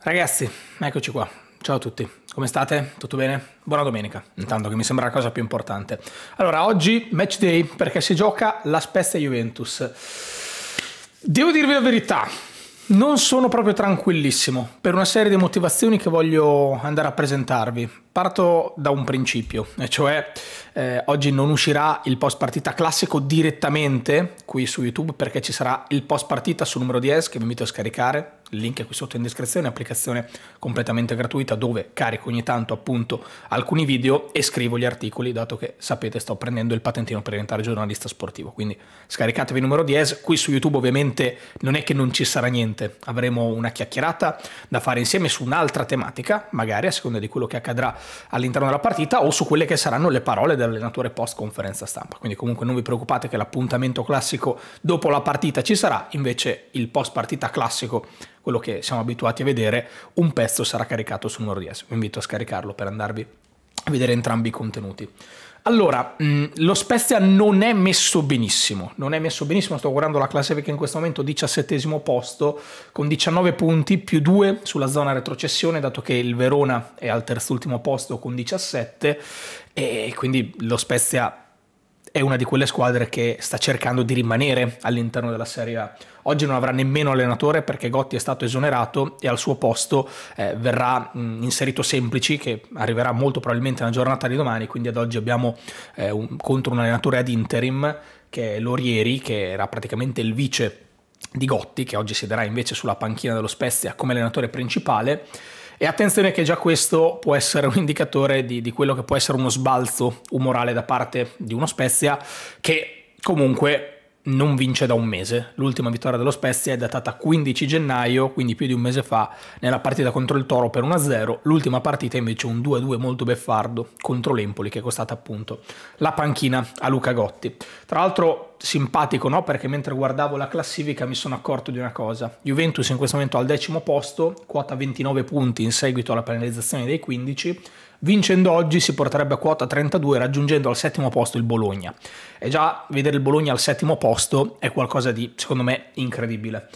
Ragazzi, eccoci qua. Ciao a tutti, come state? Tutto bene? Buona domenica, intanto che mi sembra la cosa più importante. Allora, oggi match day perché si gioca la Spezia Juventus. Devo dirvi la verità, non sono proprio tranquillissimo per una serie di motivazioni che voglio andare a presentarvi. Parto da un principio, e cioè eh, oggi non uscirà il post partita classico direttamente qui su YouTube perché ci sarà il post partita sul numero 10 che vi invito a scaricare, il link è qui sotto in descrizione, applicazione completamente gratuita dove carico ogni tanto appunto alcuni video e scrivo gli articoli dato che sapete sto prendendo il patentino per diventare giornalista sportivo, quindi scaricatevi il numero 10, qui su YouTube ovviamente non è che non ci sarà niente prossimamente avremo una chiacchierata da fare insieme su un'altra tematica, magari a seconda di quello che accadrà all'interno della partita o su quelle che saranno le parole dell'allenatore post conferenza stampa. Quindi comunque non vi preoccupate che l'appuntamento classico dopo la partita ci sarà, invece il post partita classico quello che siamo abituati a vedere, un pezzo sarà caricato su Nordies. Vi invito a scaricarlo per andarvi a vedere entrambi i contenuti. Allora, mh, mm, lo Spezia non è messo benissimo, non è messo benissimo, sto guardando la classifica in questo momento, 17 posto con 19 punti più 2 sulla zona retrocessione, dato che il Verona è al terzultimo posto con 17 e quindi lo Spezia è una di quelle squadre che sta cercando di rimanere all'interno della Serie A. Oggi non avrà nemmeno allenatore perché Gotti è stato esonerato e al suo posto eh, verrà mh, inserito Semplici che arriverà molto probabilmente nella giornata di domani, quindi ad oggi abbiamo eh, un, contro un allenatore ad interim che è Lorieri, che era praticamente il vice di Gotti, che oggi siederà invece sulla panchina dello Spezia come allenatore principale. E attenzione che già questo può essere un indicatore di, di quello che può essere uno sbalzo umorale da parte di uno Spezia che comunque non vince da un mese. L'ultima vittoria dello Spezia è datata 15 gennaio, quindi più di un mese fa, nella partita contro il Toro per 1-0. L'ultima partita invece un 2-2 molto beffardo contro l'Empoli, che è costata appunto la panchina a Luca Gotti. Tra l'altro simpatico, no? Perché mentre guardavo la classifica mi sono accorto di una cosa. Juventus in questo momento al decimo posto, quota 29 punti in seguito alla penalizzazione dei 15. Vincendo oggi si porterebbe a quota 32 raggiungendo al settimo posto il Bologna. E già vedere il Bologna al settimo posto è qualcosa di, secondo me, incredibile.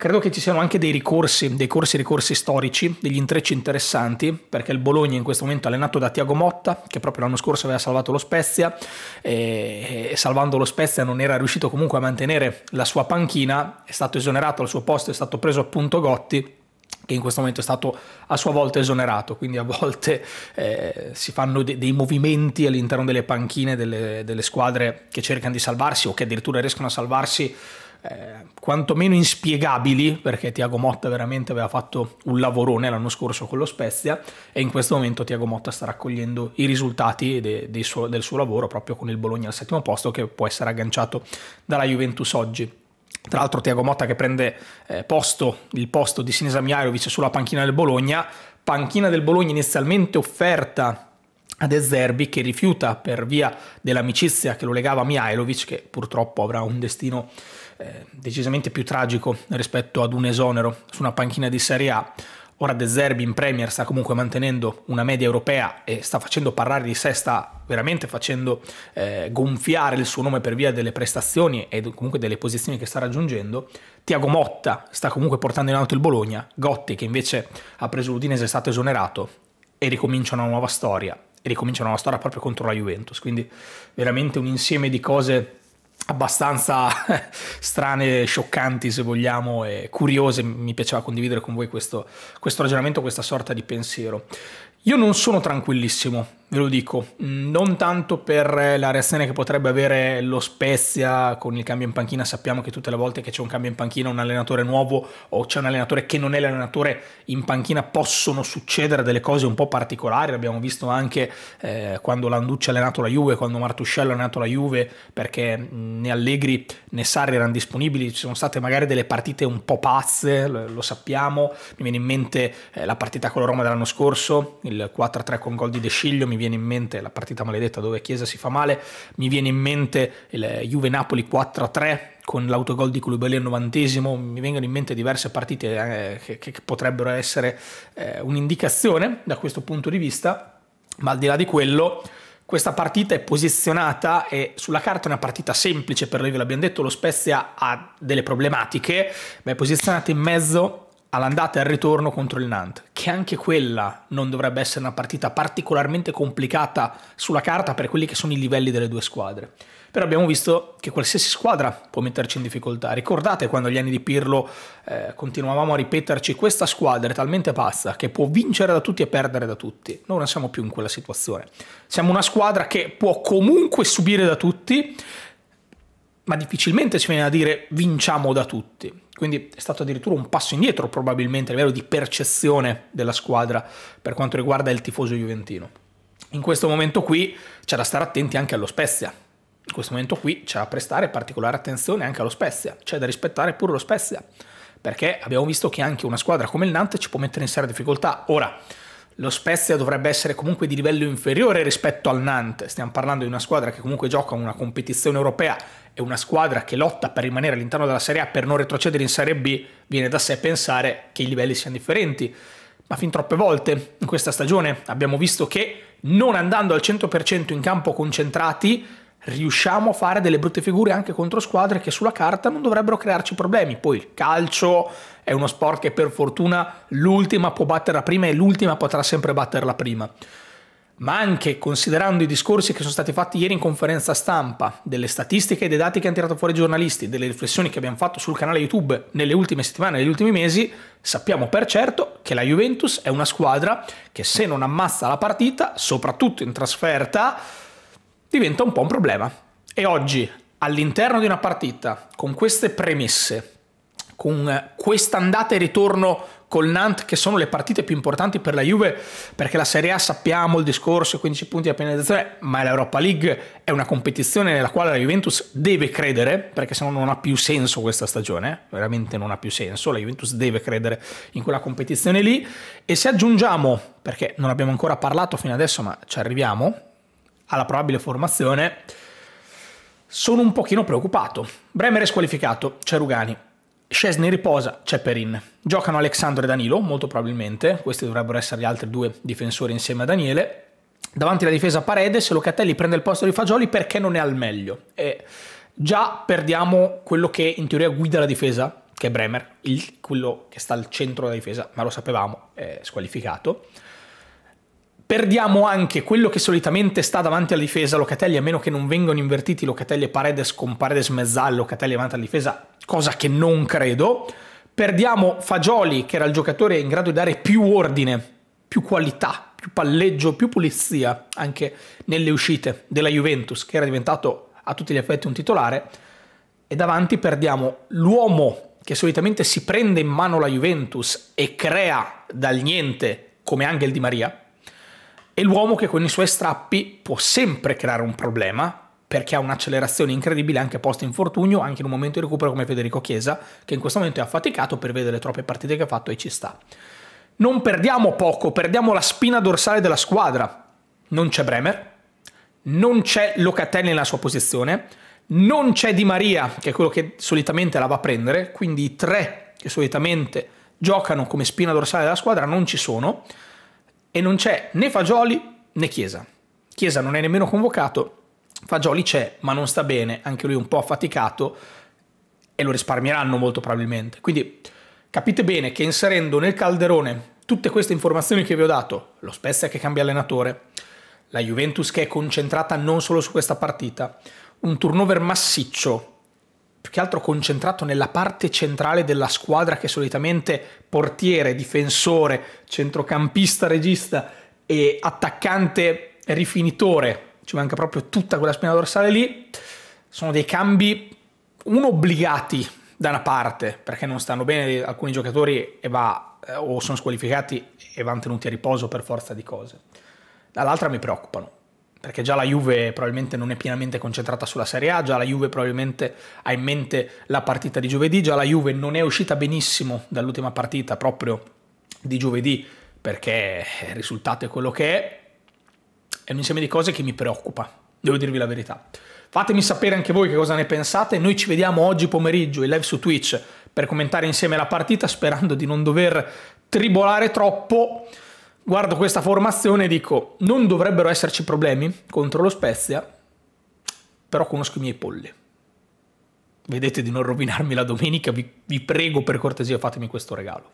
Credo che ci siano anche dei ricorsi, dei corsi ricorsi storici, degli intrecci interessanti, perché il Bologna in questo momento è allenato da Tiago Motta, che proprio l'anno scorso aveva salvato lo Spezia, e, salvando lo Spezia non era riuscito comunque a mantenere la sua panchina, è stato esonerato al suo posto, è stato preso appunto Gotti, che in questo momento è stato a sua volta esonerato, quindi a volte eh, si fanno de- dei movimenti all'interno delle panchine delle, delle squadre che cercano di salvarsi o che addirittura riescono a salvarsi eh, quantomeno inspiegabili, perché Tiago Motta veramente aveva fatto un lavorone l'anno scorso con lo Spezia e in questo momento Tiago Motta sta raccogliendo i risultati de, de suo, del suo lavoro proprio con il Bologna al settimo posto che può essere agganciato dalla Juventus oggi. Tra l'altro Tiago Motta che prende eh, posto, il posto di Sinisa Miarovic sulla panchina del Bologna, panchina del Bologna inizialmente offerta ad Ezerbi che rifiuta per via dell'amicizia che lo legava a Mihailovic che purtroppo avrà un destino eh, decisamente più tragico rispetto ad un esonero su una panchina di Serie A. Ora De Zerbi in Premier sta comunque mantenendo una media europea e sta facendo parlare di sé, sta veramente facendo eh, gonfiare il suo nome per via delle prestazioni e comunque delle posizioni che sta raggiungendo. Tiago Motta sta comunque portando in alto il Bologna, Gotti che invece ha preso l'Udinese è stato esonerato e ricomincia una nuova storia, e ricomincia una nuova storia proprio contro la Juventus, quindi veramente un insieme di cose abbastanza strane, scioccanti se vogliamo e curiose, mi piaceva condividere con voi questo, questo ragionamento, questa sorta di pensiero. Io non sono tranquillissimo ve lo dico, mm, non tanto per la reazione che potrebbe avere lo Spezia con il cambio in panchina, sappiamo che tutte le volte che c'è un cambio in panchina, un allenatore nuovo o c'è un allenatore che non è l'allenatore in panchina possono succedere delle cose un po' particolari, l'abbiamo visto anche eh, quando Landucci ha allenato la Juve, quando Martuscello ha allenato la Juve, perché mm, né Allegri né Sarri erano disponibili, ci sono state magari delle partite un po' pazze, lo, sappiamo, mi viene in mente eh, la partita con la Roma dell'anno scorso, il 4-3 con gol di De Sciglio, mi viene in mente la partita maledetta dove Chiesa si fa male, mi viene in mente il Juve-Napoli 4-3 con l'autogol di Koulibaly al novantesimo, mi vengono in mente diverse partite eh, che, che, potrebbero essere eh, un'indicazione da questo punto di vista, ma al di là di quello questa partita è posizionata e sulla carta è una partita semplice per noi, ve l'abbiamo detto, lo Spezia ha delle problematiche, ma è posizionata in mezzo all'andata e al ritorno contro il Nantes che anche quella non dovrebbe essere una partita particolarmente complicata sulla carta per quelli che sono i livelli delle due squadre. Però abbiamo visto che qualsiasi squadra può metterci in difficoltà. Ricordate quando agli anni di Pirlo eh, continuavamo a ripeterci questa squadra è talmente pazza che può vincere da tutti e perdere da tutti. Noi non siamo più in quella situazione. Siamo una squadra che può comunque subire da tutti, ma difficilmente ci viene a dire vinciamo da tutti quindi è stato addirittura un passo indietro probabilmente a livello di percezione della squadra per quanto riguarda il tifoso juventino. In questo momento qui c'è da stare attenti anche allo Spezia, in questo momento qui c'è da prestare particolare attenzione anche allo Spezia, c'è da rispettare pure lo Spezia, perché abbiamo visto che anche una squadra come il Nantes ci può mettere in seria difficoltà. Ora, lo Spezia dovrebbe essere comunque di livello inferiore rispetto al Nantes, stiamo parlando di una squadra che comunque gioca una competizione europea e una squadra che lotta per rimanere all'interno della Serie A per non retrocedere in Serie B, viene da sé pensare che i livelli siano differenti. Ma fin troppe volte in questa stagione abbiamo visto che non andando al 100% in campo concentrati, riusciamo a fare delle brutte figure anche contro squadre che sulla carta non dovrebbero crearci problemi. Poi il calcio è uno sport che per fortuna l'ultima può battere la prima e l'ultima potrà sempre battere la prima ma anche considerando i discorsi che sono stati fatti ieri in conferenza stampa, delle statistiche e dei dati che hanno tirato fuori i giornalisti, delle riflessioni che abbiamo fatto sul canale YouTube nelle ultime settimane, negli ultimi mesi, sappiamo per certo che la Juventus è una squadra che se non ammazza la partita, soprattutto in trasferta, diventa un po' un problema. E oggi, all'interno di una partita, con queste premesse, con questa andata e ritorno col Nantes che sono le partite più importanti per la Juve perché la Serie A sappiamo il discorso 15 punti a penalizzazione ma l'Europa League è una competizione nella quale la Juventus deve credere perché se no non ha più senso questa stagione eh, veramente non ha più senso la Juventus deve credere in quella competizione lì e se aggiungiamo perché non abbiamo ancora parlato fino adesso ma ci arriviamo alla probabile formazione sono un pochino preoccupato Bremer è squalificato c'è Rugani Scesni riposa, c'è Perin. Giocano Alexandro e Danilo, molto probabilmente, questi dovrebbero essere gli altri due difensori insieme a Daniele. Davanti alla difesa Paredes, Locatelli prende il posto di Fagioli perché non è al meglio. E già perdiamo quello che in teoria guida la difesa, che è Bremer, il, quello che sta al centro della difesa, ma lo sapevamo, è squalificato. Perdiamo anche quello che solitamente sta davanti alla difesa, Locatelli, a meno che non vengano invertiti Locatelli e Paredes con Paredes mezzal, Locatelli davanti alla difesa, cosa che non credo. Perdiamo Fagioli, che era il giocatore in grado di dare più ordine, più qualità, più palleggio, più pulizia anche nelle uscite della Juventus, che era diventato a tutti gli effetti un titolare. E davanti perdiamo l'uomo che solitamente si prende in mano la Juventus e crea dal niente, come anche il Di Maria, è l'uomo che con i suoi strappi può sempre creare un problema perché ha un'accelerazione incredibile anche post infortunio, anche in un momento di recupero come Federico Chiesa, che in questo momento è affaticato per vedere le troppe partite che ha fatto e ci sta. Non perdiamo poco, perdiamo la spina dorsale della squadra. Non c'è Bremer, non c'è Locatelli nella sua posizione, non c'è Di Maria, che è quello che solitamente la va a prendere, quindi i tre che solitamente giocano come spina dorsale della squadra non ci sono e non c'è né Fagioli né Chiesa. Chiesa non è nemmeno convocato, Fagioli c'è ma non sta bene, anche lui un po' affaticato e lo risparmieranno molto probabilmente. Quindi capite bene che inserendo nel calderone tutte queste informazioni che vi ho dato, lo Spezia che cambia allenatore, la Juventus che è concentrata non solo su questa partita, un turnover massiccio più che altro concentrato nella parte centrale della squadra che solitamente portiere, difensore, centrocampista, regista e attaccante rifinitore, ci manca proprio tutta quella spina dorsale lì, sono dei cambi uno obbligati da una parte perché non stanno bene alcuni giocatori e va, eh, o sono squalificati e vanno tenuti a riposo per forza di cose, dall'altra mi preoccupano perché già la Juve probabilmente non è pienamente concentrata sulla Serie A, già la Juve probabilmente ha in mente la partita di giovedì, già la Juve non è uscita benissimo dall'ultima partita proprio di giovedì perché il risultato è quello che è, è un insieme di cose che mi preoccupa, devo dirvi la verità. Fatemi sapere anche voi che cosa ne pensate, noi ci vediamo oggi pomeriggio in live su Twitch per commentare insieme la partita sperando di non dover tribolare troppo guardo questa formazione e dico non dovrebbero esserci problemi contro lo Spezia, però conosco i miei polli. Vedete di non rovinarmi la domenica, vi, vi prego per cortesia fatemi questo regalo.